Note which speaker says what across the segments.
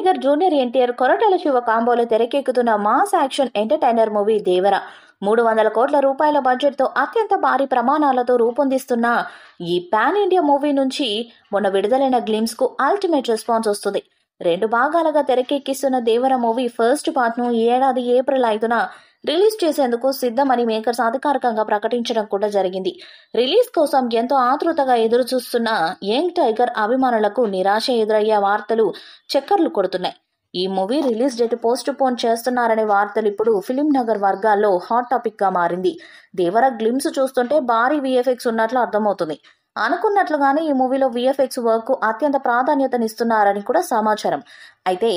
Speaker 1: tiger junior NTR Koratala Siva కాంబోలో తెరకెక్కుతున్న mass action entertainer movie Devara మూడు వందల కోట్ల రూపాయల బడ్జెట్తో అత్యంత భారీ ప్రమాణాలతో రూపొందిస్తున్న ఈ పాన్ ఇండియా మూవీ నుంచి మొన్న విడుదలైన గ్లిమ్స్కు అల్టిమేట్ రెస్పాన్స్ వస్తుంది రెండు భాగాలుగా తెరకెక్కిస్తున్న దేవర మూవీ ఫస్ట్ పార్ట్ను ను ఏడాది ఏప్రిల్ ఐదున రిలీజ్ చేసేందుకు సిద్ధమని మేకర్స్ అధికారికంగా ప్రకటించడం కూడా జరిగింది రిలీజ్ కోసం ఎంతో ఆతృతగా ఎదురుచూస్తున్న యంగ్ టైగర్ అభిమానులకు నిరాశ ఎదురయ్యే వార్తలు చక్కర్లు కొడుతున్నాయి ఈ movie release date postpone చేస్తున్నారనే వార్తలు ఇప్పుడు ఫిలిం నగర్ వర్గాల్లో హాట్ టాపిక్గా మారింది దేవర గ్లిమ్స్ చూస్తుంటే భారీ విఎఫ్ఎక్స్ ఉన్నట్లు అర్థమవుతుంది అనుకున్నట్లుగానే ఈ మూవీలో విఎఫ్ఎక్స్ వర్క్ అత్యంత ప్రాధాన్యతనిస్తున్నారని కూడా సమాచారం అయితే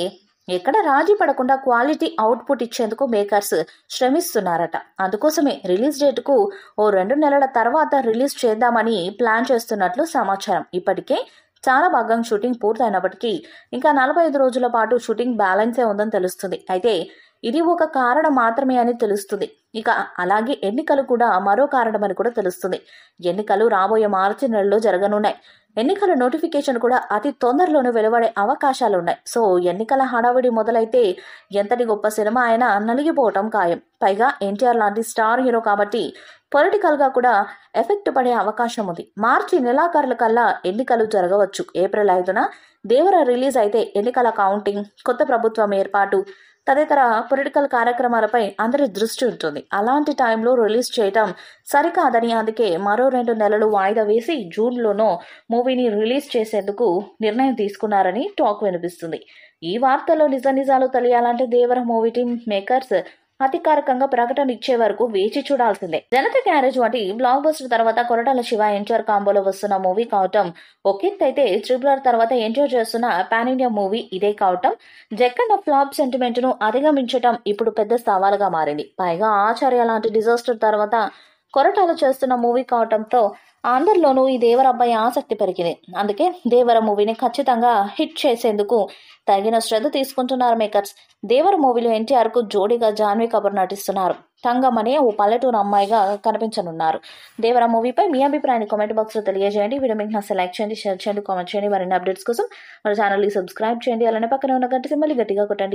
Speaker 1: ఎక్కడ రాజీ పడకుండా క్వాలిటీ అవుట్పుట్ ఇచ్చేందుకు మేకర్స్ శ్రమిస్తున్నారట అందుకోసమే రిలీజ్ డేట్కు ఓ రెండు నెలల తర్వాత రిలీజ్ చేద్దామని ప్లాన్ చేస్తున్నట్లు సమాచారం ఇప్పటికే చాలా భాగం షూటింగ్ పూర్తయినప్పటికీ ఇంకా నలభై ఐదు రోజుల పాటు షూటింగ్ బ్యాలెన్సే ఉందని తెలుస్తుంది అయితే ఇది ఒక కారణం మాత్రమే అని తెలుస్తుంది ఇక అలాగే ఎన్నికలు కూడా మరో కారణమని కూడా తెలుస్తుంది ఎన్నికలు రాబోయే మార్చి నెలలో జరగనున్నాయి ఎన్నికల నోటిఫికేషన్ కూడా అతి తొందరలోనే వెలువడే అవకాశాలు ఉన్నాయి సో ఎన్నికల హడావిడి మొదలైతే ఎంతటి గొప్ప సినిమా అయినా నలిగిపోవటం ఖాయం పైగా ఎన్టీఆర్ లాంటి స్టార్ హీరో కాబట్టి పొలిటికల్గా కూడా ఎఫెక్ట్ పడే అవకాశం ఉంది మార్చి నెలాఖరుల కల్లా ఎన్నికలు జరగవచ్చు ఏప్రిల్ ఐదున దేవర రిలీజ్ అయితే ఎన్నికల కౌంటింగ్ కొత్త ప్రభుత్వం ఏర్పాటు తదితర పొలిటికల్ కార్యక్రమాలపై అందరి దృష్టి ఉంటుంది అలాంటి టైంలో రిలీజ్ చేయటం సరికాదని అందుకే మరో రెండు నెలలు వాయిదా వేసి జూన్లోనో మూవీని రిలీజ్ చేసేందుకు నిర్ణయం తీసుకున్నారని టాక్ వినిపిస్తుంది ఈ వార్తలో నిజ నిజాలు తెలియాలంటే దేవర మూవీ టీం మేకర్స్ అధికారికంగా ప్రకటన ఇచ్చే వరకు వేచి చూడాల్సిందే జనత క్యారేజ్ వంటి బ్లాక్ బస్టర్ తర్వాత కొరటాల శివ ఎన్టీఆర్ కాంబోలో వస్తున్న మూవీ కావటం ఒకింతైతే ఆర్ తర్వాత ఎంజాయ్ చేస్తున్న పాన్ ఇండియా మూవీ ఇదే కావటం జక్కన్న ఫ్లాప్ సెంటిమెంట్ ను అధిగమించటం ఇప్పుడు పెద్ద సవాలుగా మారింది పైగా ఆచార్య లాంటి డిజాస్టర్ తర్వాత కొరటాలు చేస్తున్న మూవీ కావటంతో అందరిలోనూ ఈ దేవరబ్బాయి అబ్బాయి ఆసక్తి పెరిగింది అందుకే దేవర మూవీని ఖచ్చితంగా హిట్ చేసేందుకు తగిన శ్రద్ధ తీసుకుంటున్నారు మేకర్స్ దేవర మూవీలో కు జోడీగా జాన్వీ కబుర్ నటిస్తున్నారు తంగమనే ఓ పల్లెటూరు అమ్మాయిగా కనిపించనున్నారు దేవర మూవీపై మీ అభిప్రాయాన్ని కామెంట్ లో తెలియజేయండి వీడియో మీకు నచ్చ లైక్ చేయండి షేర్ చేయండి కామెంట్ చేయండి మరిన్ని అప్డేట్స్ కోసం మన ఛానల్ సబ్స్క్రైబ్ చేయండి అలానే పక్కన ఉన్న గంట సిమ్మల్ని గట్టిగా కొట్టండి